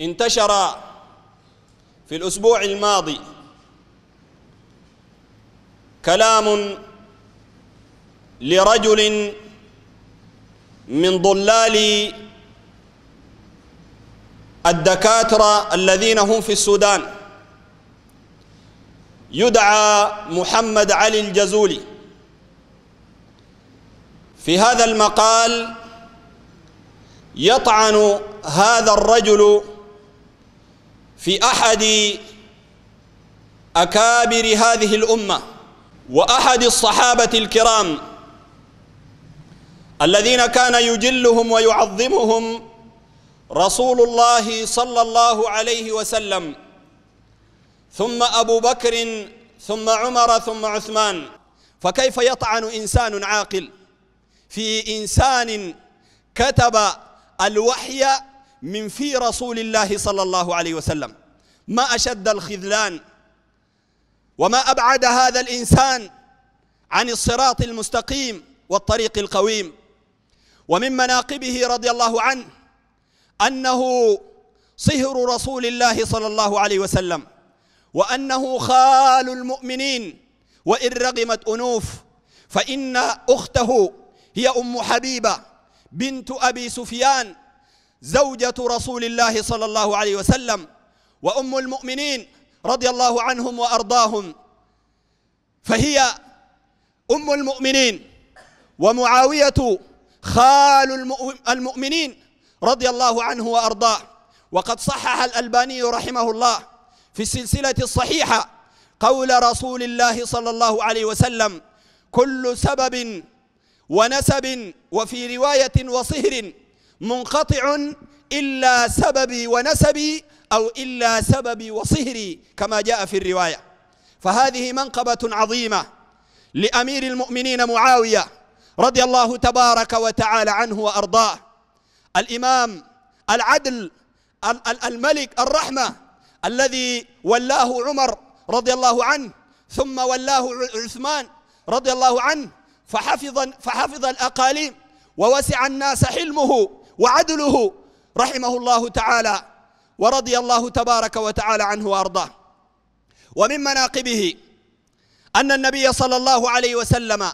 انتشر في الأسبوع الماضي كلام لرجل من ضلال الدكاترة الذين هم في السودان يدعى محمد علي الجزولي في هذا المقال يطعن هذا الرجل في أحد أكابر هذه الأمة وأحد الصحابة الكرام الذين كان يجلهم ويعظمهم رسول الله صلى الله عليه وسلم ثم أبو بكر ثم عمر ثم عثمان فكيف يطعن إنسان عاقل في إنسان كتب الوحي من في رسول الله صلى الله عليه وسلم ما أشد الخذلان وما أبعد هذا الإنسان عن الصراط المستقيم والطريق القويم ومن مناقبه رضي الله عنه أنه صهر رسول الله صلى الله عليه وسلم وأنه خال المؤمنين وإن رغمت أنوف فإن أخته هي أم حبيبة بنت أبي سفيان زوجة رسول الله صلى الله عليه وسلم وأم المؤمنين رضي الله عنهم وأرضاهم فهي أم المؤمنين ومعاوية خال المؤمنين رضي الله عنه وأرضاه وقد صحح الألباني رحمه الله في السلسلة الصحيحة قول رسول الله صلى الله عليه وسلم كل سبب ونسب وفي رواية وصهر منقطع إلا سببي ونسبي أو إلا سببي وصهري كما جاء في الرواية فهذه منقبة عظيمة لأمير المؤمنين معاوية رضي الله تبارك وتعالى عنه وأرضاه الإمام العدل الملك الرحمة الذي ولاه عمر رضي الله عنه ثم ولاه عثمان رضي الله عنه فحفظ فحفظ الأقاليم ووسع الناس حلمه وعدله رحمه الله تعالى ورضي الله تبارك وتعالى عنه وارضاه ومن مناقبه ان النبي صلى الله عليه وسلم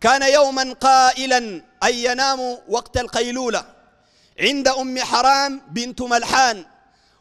كان يوما قائلا اي ينام وقت القيلوله عند ام حرام بنت ملحان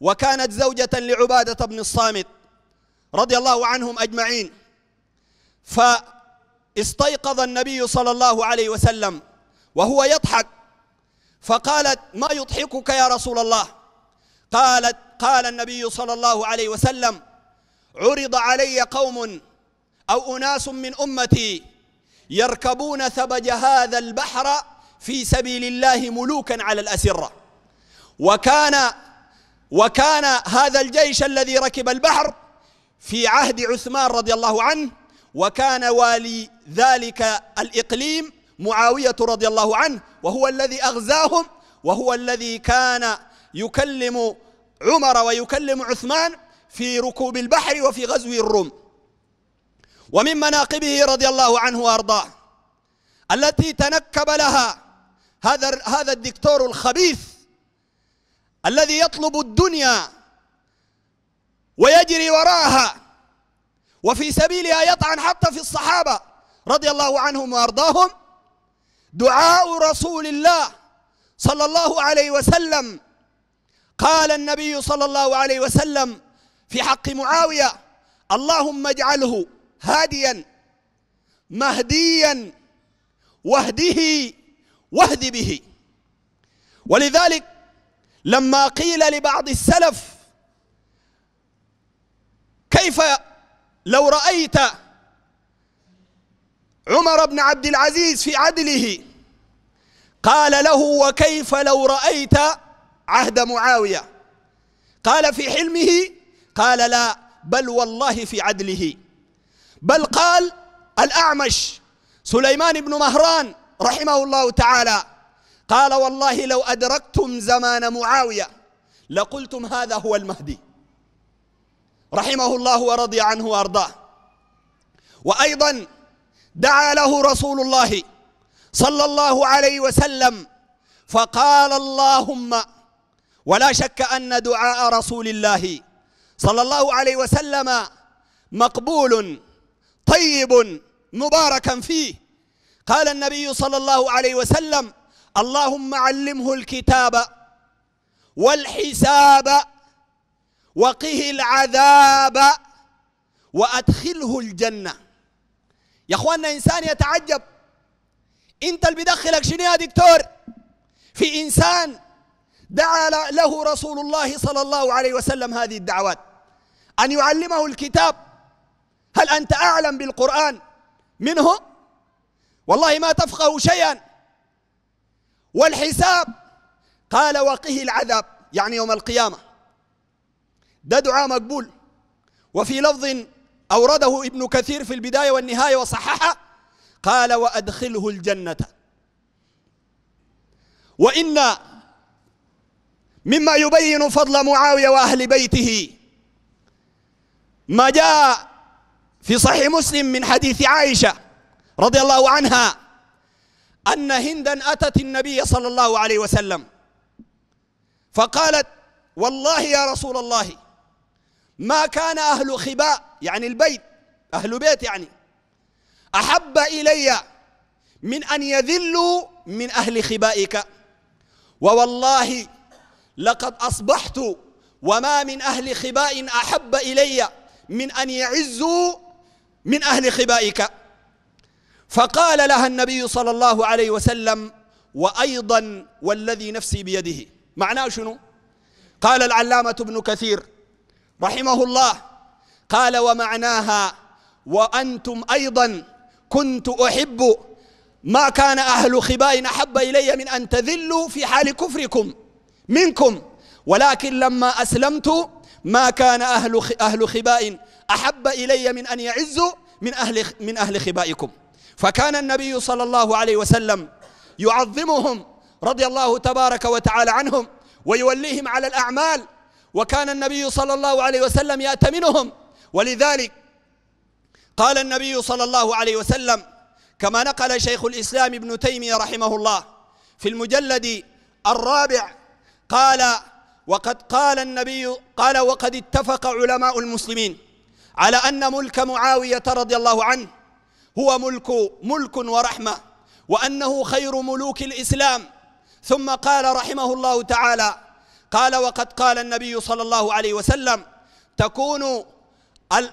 وكانت زوجه لعباده بن الصامت رضي الله عنهم اجمعين فاستيقظ النبي صلى الله عليه وسلم وهو يضحك فقالت ما يضحكك يا رسول الله قالت قال النبي صلى الله عليه وسلم عرض علي قوم أو أناس من أمتي يركبون ثبج هذا البحر في سبيل الله ملوكا على الأسرة وكان وكان هذا الجيش الذي ركب البحر في عهد عثمان رضي الله عنه وكان والي ذلك الإقليم معاوية رضي الله عنه وهو الذي أغزاهم وهو الذي كان يكلم عمر ويكلم عثمان في ركوب البحر وفي غزو الروم ومن مناقبه رضي الله عنه وأرضاه التي تنكب لها هذا هذا الدكتور الخبيث الذي يطلب الدنيا ويجري وراها وفي سبيلها يطعن حتى في الصحابة رضي الله عنهم وأرضاهم دعاء رسول الله صلى الله عليه وسلم قال النبي صلى الله عليه وسلم في حق معاوية اللهم اجعله هاديا مهديا واهده واهد به ولذلك لما قيل لبعض السلف كيف لو رأيت عمر بن عبد العزيز في عدله قال له وكيف لو رأيت عهد معاوية قال في حلمه قال لا بل والله في عدله بل قال الأعمش سليمان بن مهران رحمه الله تعالى قال والله لو أدركتم زمان معاوية لقلتم هذا هو المهدي رحمه الله ورضي عنه وأرضاه وأيضا دعا له رسول الله صلى الله عليه وسلم فقال اللهم ولا شك أن دعاء رسول الله صلى الله عليه وسلم مقبول طيب مبارك فيه قال النبي صلى الله عليه وسلم اللهم علمه الكتاب والحساب وقه العذاب وأدخله الجنة يا اخواننا انسان يتعجب انت اللي بدخلك شنو يا دكتور في انسان دعا له رسول الله صلى الله عليه وسلم هذه الدعوات ان يعلمه الكتاب هل انت اعلم بالقران منه والله ما تفقه شيئا والحساب قال وقه العذاب يعني يوم القيامه ده دعاء مقبول وفي لفظ أورده ابن كثير في البداية والنهاية وصححه قال وأدخله الجنة وإن مما يبين فضل معاوية وأهل بيته ما جاء في صحيح مسلم من حديث عائشة رضي الله عنها أن هندا أتت النبي صلى الله عليه وسلم فقالت والله يا رسول الله ما كان أهل خباء يعني البيت أهل بيت يعني أحب إلي من أن يذلوا من أهل خبائك ووالله لقد أصبحت وما من أهل خباء أحب إلي من أن يعزوا من أهل خبائك فقال لها النبي صلى الله عليه وسلم وأيضا والذي نفسي بيده معناه شنو قال العلامة ابن كثير رحمه الله قال ومعناها وأنتم أيضا كنت أحب ما كان أهل خباء أحب إلي من أن تذلوا في حال كفركم منكم ولكن لما أسلمت ما كان أهل أهل خباء أحب إلي من أن يعزوا من أهل من أهل خبائكم فكان النبي صلى الله عليه وسلم يعظمهم رضي الله تبارك وتعالى عنهم ويوليهم على الأعمال وكان النبي صلى الله عليه وسلم يأتمنهم ولذلك قال النبي صلى الله عليه وسلم كما نقل شيخ الإسلام ابن تيمية رحمه الله في المجلد الرابع قال وقد قال النبي قال وقد اتفق علماء المسلمين على أن ملك معاوية رضي الله عنه هو ملك ملك ورحمة وأنه خير ملوك الإسلام ثم قال رحمه الله تعالى قال وقد قال النبي صلى الله عليه وسلم تكون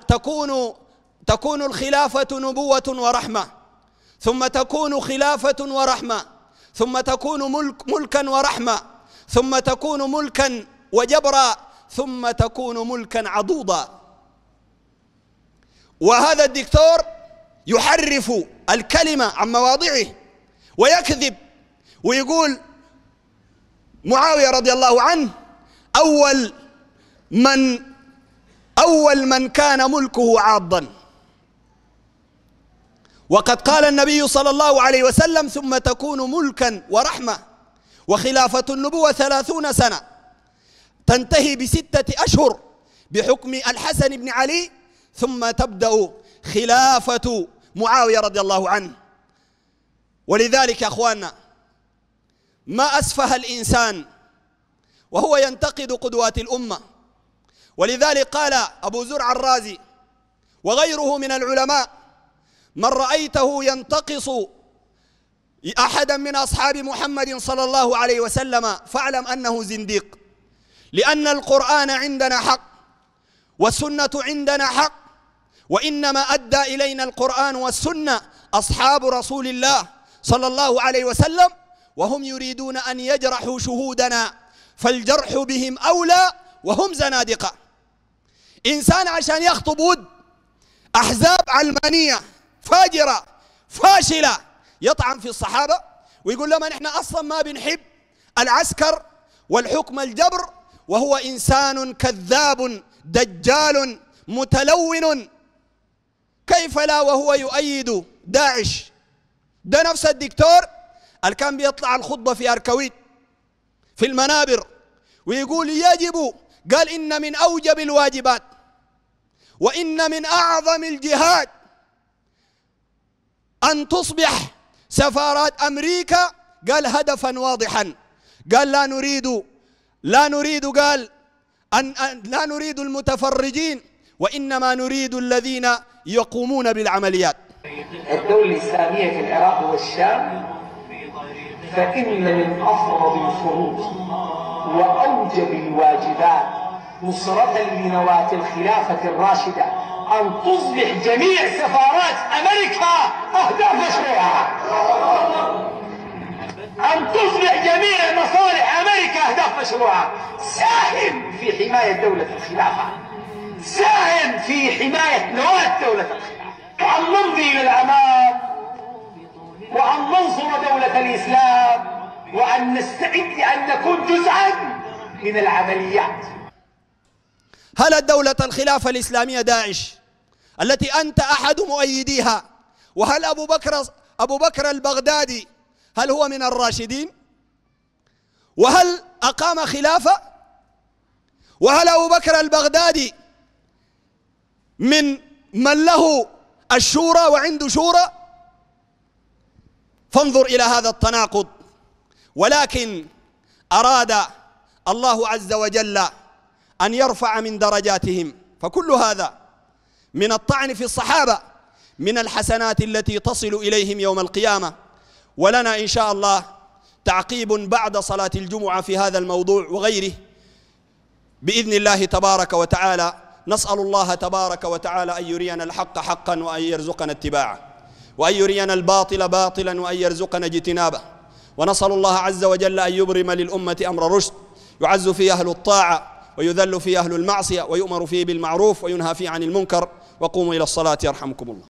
تكون تكون الخلافة نبوة ورحمة ثم تكون خلافة ورحمة ثم تكون ملك ملكا ورحمة ثم تكون ملكا وجبرا ثم تكون ملكا عضوضا وهذا الدكتور يحرف الكلمة عن مواضعه ويكذب ويقول معاوية رضي الله عنه أول من أول من كان ملكه عاضا وقد قال النبي صلى الله عليه وسلم ثم تكون ملكا ورحمة وخلافة النبوة ثلاثون سنة تنتهي بستة أشهر بحكم الحسن بن علي ثم تبدأ خلافة معاوية رضي الله عنه ولذلك يا أخواننا ما أسفه الإنسان وهو ينتقد قدوات الأمة ولذلك قال أبو زرع الرازي وغيره من العلماء من رأيته ينتقص أحدا من أصحاب محمد صلى الله عليه وسلم فاعلم أنه زنديق لأن القرآن عندنا حق والسنة عندنا حق وإنما أدى إلينا القرآن والسنة أصحاب رسول الله صلى الله عليه وسلم وهم يريدون أن يجرحوا شهودنا فالجرح بهم أولى وهم زنادقه إنسان عشان يخطب ود أحزاب علمانية فاجرة فاشلة يطعن في الصحابة ويقول لهم نحن أصلا ما بنحب العسكر والحكم الجبر وهو إنسان كذاب دجال متلون كيف لا وهو يؤيد داعش ده نفس الدكتور اللي كان بيطلع الخطبة في أركويت في المنابر ويقول يجب قال إن من أوجب الواجبات وإن من أعظم الجهاد أن تصبح سفارات أمريكا قال هدفا واضحا قال لا نريد لا نريد قال أن, لا نريد المتفرجين وإنما نريد الذين يقومون بالعمليات الدولة الإسلامية في العراق والشام فإن من أفرض الفروض وأوجب الواجبات نصرة لنواة الخلافة الراشدة أن تصبح جميع سفارات أمريكا أهداف مشروعها أن تصبح جميع مصالح أمريكا أهداف مشروعها ساهم في حماية دولة الخلافة ساهم في حماية نواة دولة الخلافة وأن نمضي إلى الأمام وأن ننصر دولة الإسلام وأن نستعد لأن نكون جزءا من العمليات هل دولة الخلافة الإسلامية داعش التي أنت أحد مؤيديها وهل أبو بكر أبو بكر البغدادي هل هو من الراشدين وهل أقام خلافة وهل أبو بكر البغدادي من من له الشورى وعنده شورى فانظر إلى هذا التناقض ولكن أراد الله عز وجل أن يرفع من درجاتهم فكل هذا من الطعن في الصحابة من الحسنات التي تصل إليهم يوم القيامة ولنا إن شاء الله تعقيب بعد صلاة الجمعة في هذا الموضوع وغيره بإذن الله تبارك وتعالى نسأل الله تبارك وتعالى أن يرينا الحق حقا وأن يرزقنا اتباعه وأن يرينا الباطل باطلا وأن يرزقنا اجتنابه ونسأل الله عز وجل أن يبرم للأمة أمر رشد يعز فيه أهل الطاعة ويذل فيه أهل المعصية ويؤمر فيه بالمعروف وينهى فيه عن المنكر وقوموا إلى الصلاة يرحمكم الله